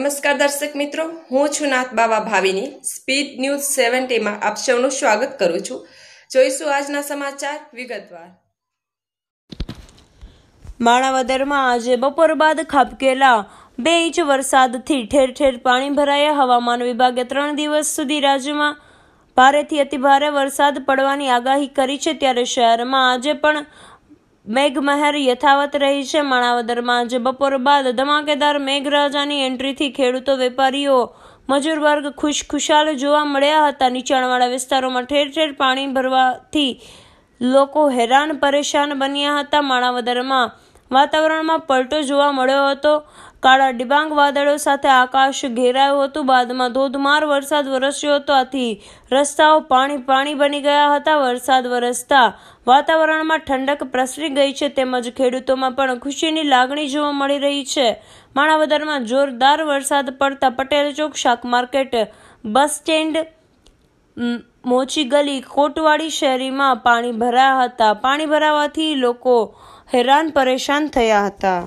નમસ્કાર દર્શક મિત્રો હું છું નાથ બાવા ભાવિની સ્પીડ ન્યૂઝ સેવન્ટીમાં આપ સૌનું સ્વાગત કરું છું જોઈશું આજના સમાચાર વિગતવાર માણાવદરમાં આજે બપોર બાદ ખાબકેલા બે ઇંચ વરસાદથી ઠેર ઠેર પાણી ભરાયા હવામાન વિભાગે ત્રણ દિવસ સુધી રાજ્યમાં ભારેથી અતિભારે વરસાદ પડવાની આગાહી કરી છે ત્યારે શહેરમાં આજે પણ મેઘમહેર યથાવત રહી છે માણાવદરમાં આજે બપોર બાદ ધમાકેદાર મેઘરાજાની એન્ટ્રીથી ખેડૂતો વેપારીઓ મજૂર વર્ગ ખુશખુશાલ જોવા મળ્યા હતા નીચાણવાળા વિસ્તારોમાં ઠેર ઠેર પાણી ભરવાથી લોકો હેરાન પરેશાન બન્યા હતા માણાવદરમાં વાતાવરણમાં પલટો જોવા મળ્યો હતો કાળા ડિબાંગ વાદળો સાથે આકાશ ઘેરાયું હતું બાદમાં ધોધમાર વરસાદ વરસ્યો હતો આથી રસ્તાઓ પાણી પાણી બની ગયા હતા વરસાદ વરસતા વાતાવરણમાં ઠંડક પ્રસરી ગઈ છે તેમજ ખેડૂતોમાં પણ ખુશીની લાગણી જોવા મળી રહી છે માણાવદરમાં જોરદાર વરસાદ પડતા પટેલ ચોક શાક માર્કેટ બસ સ્ટેન્ડ મોચી ગલી કોટવાડી શેરીમાં પાણી ભરાયા હતા પાણી ભરાવાથી લોકો હેરાન પરેશાન થયા હતા